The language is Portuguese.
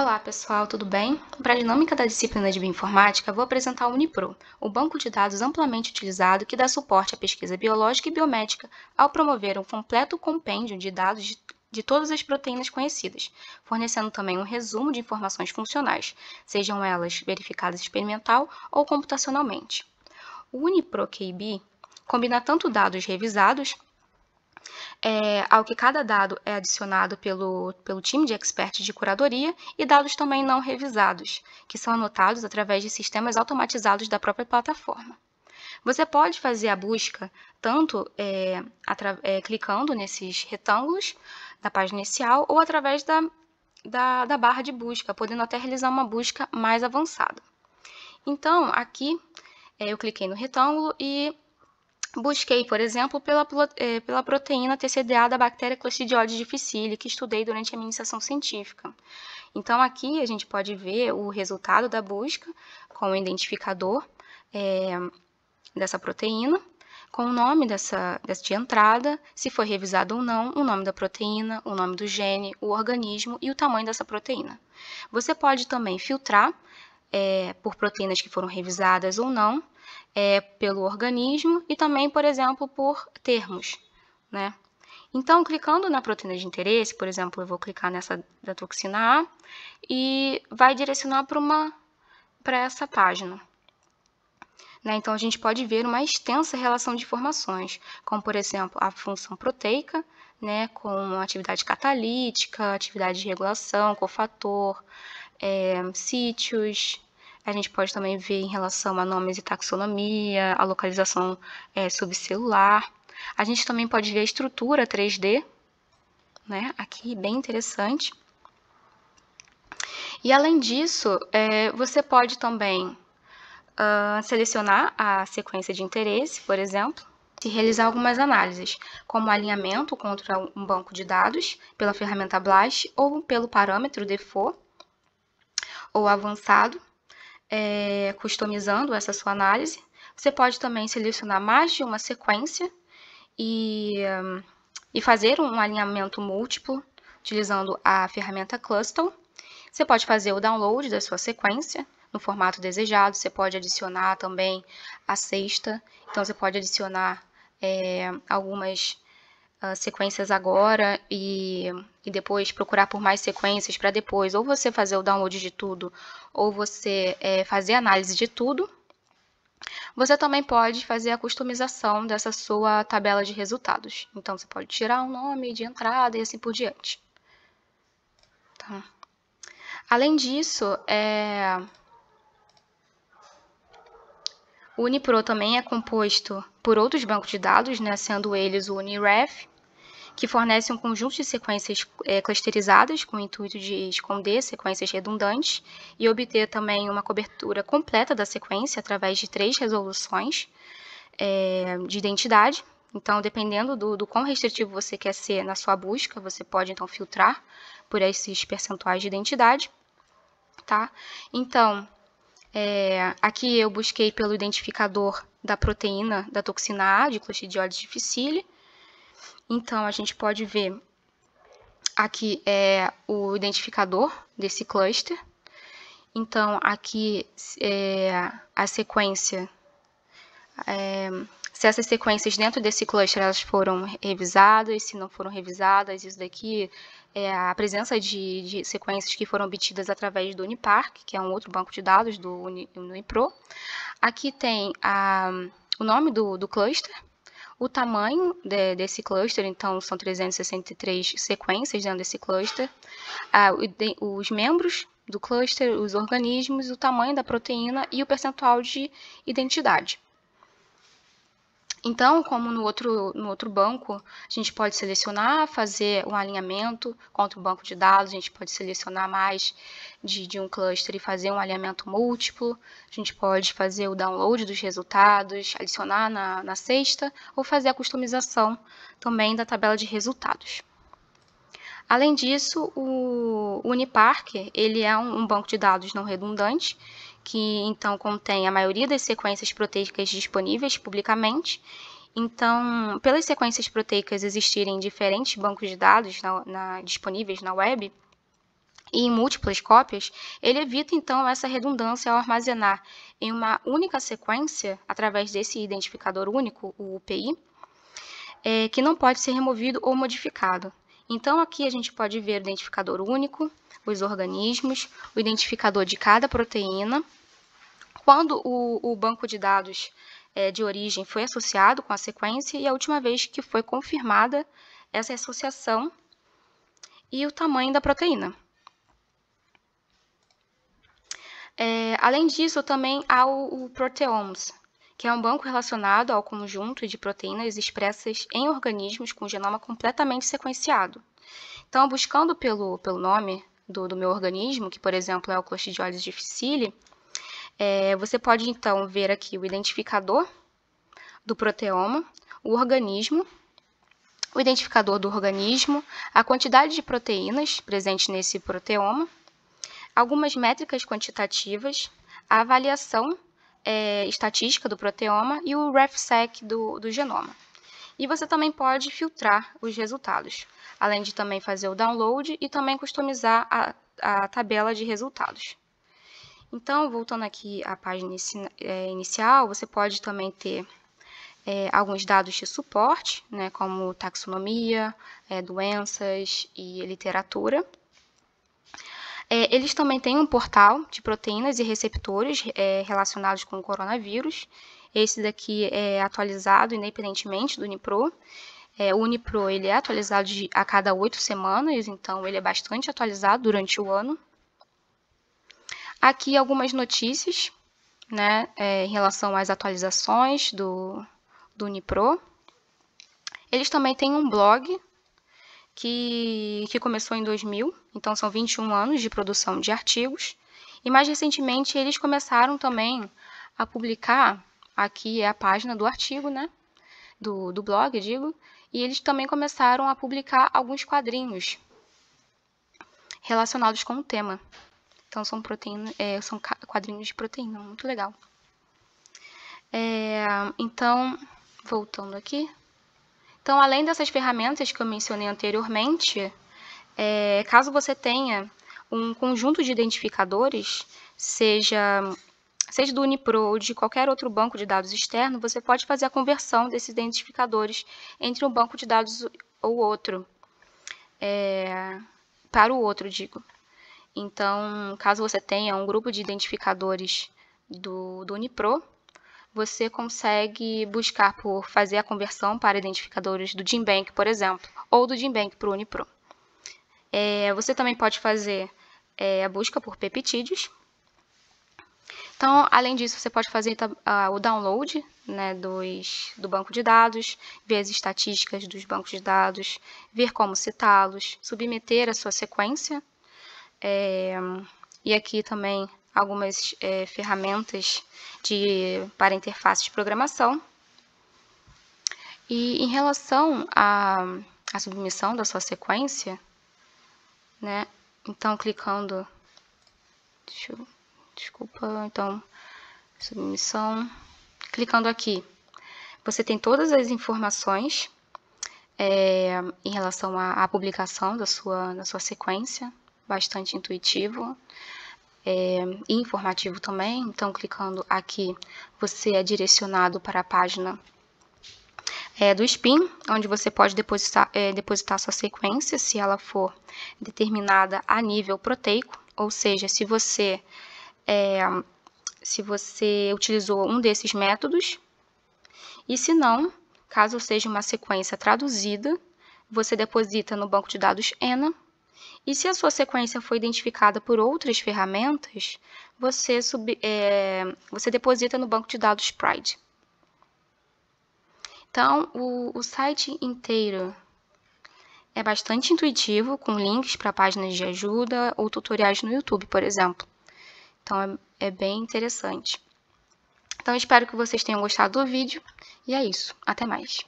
Olá pessoal, tudo bem? Para a dinâmica da disciplina de Bioinformática, vou apresentar o Unipro, o banco de dados amplamente utilizado que dá suporte à pesquisa biológica e biomédica ao promover um completo compêndio de dados de de todas as proteínas conhecidas, fornecendo também um resumo de informações funcionais, sejam elas verificadas experimental ou computacionalmente. O KB combina tanto dados revisados, é, ao que cada dado é adicionado pelo, pelo time de expert de curadoria e dados também não revisados, que são anotados através de sistemas automatizados da própria plataforma. Você pode fazer a busca tanto é, é, clicando nesses retângulos da página inicial ou através da, da, da barra de busca, podendo até realizar uma busca mais avançada. Então, aqui é, eu cliquei no retângulo e Busquei, por exemplo, pela, eh, pela proteína TCDA da bactéria Clostridium difficile, que estudei durante a minha iniciação científica. Então, aqui a gente pode ver o resultado da busca com o identificador é, dessa proteína, com o nome dessa, de entrada, se foi revisado ou não, o nome da proteína, o nome do gene, o organismo e o tamanho dessa proteína. Você pode também filtrar é, por proteínas que foram revisadas ou não, é, pelo organismo e também, por exemplo, por termos, né? Então, clicando na proteína de interesse, por exemplo, eu vou clicar nessa da toxina A e vai direcionar para uma para essa página. Né? Então, a gente pode ver uma extensa relação de informações, como, por exemplo, a função proteica, né, com atividade catalítica, atividade de regulação, cofator, é, sítios, a gente pode também ver em relação a nomes e taxonomia, a localização é, subcelular. A gente também pode ver a estrutura 3D, né? Aqui, bem interessante. E além disso, é, você pode também uh, selecionar a sequência de interesse, por exemplo, e realizar algumas análises, como alinhamento contra um banco de dados pela ferramenta BLAST ou pelo parâmetro default ou avançado, é, customizando essa sua análise. Você pode também selecionar mais de uma sequência e, e fazer um alinhamento múltiplo utilizando a ferramenta Cluster. Você pode fazer o download da sua sequência no formato desejado, você pode adicionar também a sexta, então você pode adicionar é, algumas uh, sequências agora e e depois procurar por mais sequências para depois ou você fazer o download de tudo ou você é, fazer análise de tudo. Você também pode fazer a customização dessa sua tabela de resultados. Então, você pode tirar um nome de entrada e assim por diante. Tá. Além disso, é... o Unipro também é composto por outros bancos de dados, né? sendo eles o Uniref, que fornece um conjunto de sequências é, clusterizadas com o intuito de esconder sequências redundantes e obter também uma cobertura completa da sequência através de três resoluções é, de identidade. Então, dependendo do, do quão restritivo você quer ser na sua busca, você pode então filtrar por esses percentuais de identidade, tá? Então, é, aqui eu busquei pelo identificador da proteína da toxina A, de clostridiol difficile, então, a gente pode ver aqui é o identificador desse cluster. Então, aqui é a sequência, é, se essas sequências dentro desse cluster elas foram revisadas, se não foram revisadas, isso daqui é a presença de, de sequências que foram obtidas através do Uniparc, que é um outro banco de dados do Unipro. Aqui tem a, o nome do, do cluster, o tamanho de, desse cluster, então são 363 sequências dentro né, desse cluster, ah, os membros do cluster, os organismos, o tamanho da proteína e o percentual de identidade. Então, como no outro, no outro banco, a gente pode selecionar, fazer um alinhamento contra o banco de dados, a gente pode selecionar mais de, de um cluster e fazer um alinhamento múltiplo, a gente pode fazer o download dos resultados, adicionar na, na cesta ou fazer a customização também da tabela de resultados. Além disso, o Unipark ele é um banco de dados não redundante que então contém a maioria das sequências proteicas disponíveis publicamente. Então, pelas sequências proteicas existirem diferentes bancos de dados na, na, disponíveis na web, e em múltiplas cópias, ele evita então essa redundância ao armazenar em uma única sequência, através desse identificador único, o UPI, é, que não pode ser removido ou modificado. Então, aqui a gente pode ver o identificador único, os organismos, o identificador de cada proteína. Quando o, o banco de dados é, de origem foi associado com a sequência e a última vez que foi confirmada essa associação e o tamanho da proteína. É, além disso, também há o, o proteomes, que é um banco relacionado ao conjunto de proteínas expressas em organismos com genoma completamente sequenciado. Então, buscando pelo, pelo nome do, do meu organismo, que por exemplo é o Clostridiolus difficile, é, você pode então ver aqui o identificador do proteoma, o organismo, o identificador do organismo, a quantidade de proteínas presente nesse proteoma, algumas métricas quantitativas, a avaliação é, estatística do proteoma e o RefSec do, do genoma. E você também pode filtrar os resultados, além de também fazer o download e também customizar a, a tabela de resultados. Então, voltando aqui à página é, inicial, você pode também ter é, alguns dados de suporte, né, como taxonomia, é, doenças e literatura. É, eles também têm um portal de proteínas e receptores é, relacionados com o coronavírus. Esse daqui é atualizado independentemente do Unipro. É, o Unipro ele é atualizado de, a cada oito semanas, então ele é bastante atualizado durante o ano. Aqui algumas notícias né, é, em relação às atualizações do, do Unipro. Eles também têm um blog que, que começou em 2000, então são 21 anos de produção de artigos. E mais recentemente eles começaram também a publicar, aqui é a página do artigo, né? Do, do blog, digo, e eles também começaram a publicar alguns quadrinhos relacionados com o tema. Então são, proteína, é, são quadrinhos de proteína, muito legal. É, então, voltando aqui, então, além dessas ferramentas que eu mencionei anteriormente, é, caso você tenha um conjunto de identificadores, seja, seja do Unipro ou de qualquer outro banco de dados externo, você pode fazer a conversão desses identificadores entre um banco de dados ou outro, é, para o outro, digo. Então, caso você tenha um grupo de identificadores do, do Unipro, você consegue buscar por fazer a conversão para identificadores do GenBank, por exemplo, ou do GenBank para o Unipro. É, você também pode fazer é, a busca por peptídeos. Então, além disso, você pode fazer uh, o download né, dos, do banco de dados, ver as estatísticas dos bancos de dados, ver como citá-los, submeter a sua sequência. É, e aqui também algumas é, ferramentas de, para interface de programação. E em relação à, à submissão da sua sequência, né, então clicando, eu, desculpa, então, submissão, clicando aqui, você tem todas as informações é, em relação à, à publicação da sua, da sua sequência, bastante intuitivo é, informativo também. Então, clicando aqui, você é direcionado para a página é, do SPIN, onde você pode depositar, é, depositar sua sequência, se ela for determinada a nível proteico, ou seja, se você, é, se você utilizou um desses métodos, e se não, caso seja uma sequência traduzida, você deposita no banco de dados ENA, e se a sua sequência foi identificada por outras ferramentas, você, sub, é, você deposita no banco de dados Pride. Então, o, o site inteiro é bastante intuitivo, com links para páginas de ajuda ou tutoriais no YouTube, por exemplo. Então, é, é bem interessante. Então, espero que vocês tenham gostado do vídeo. E é isso. Até mais.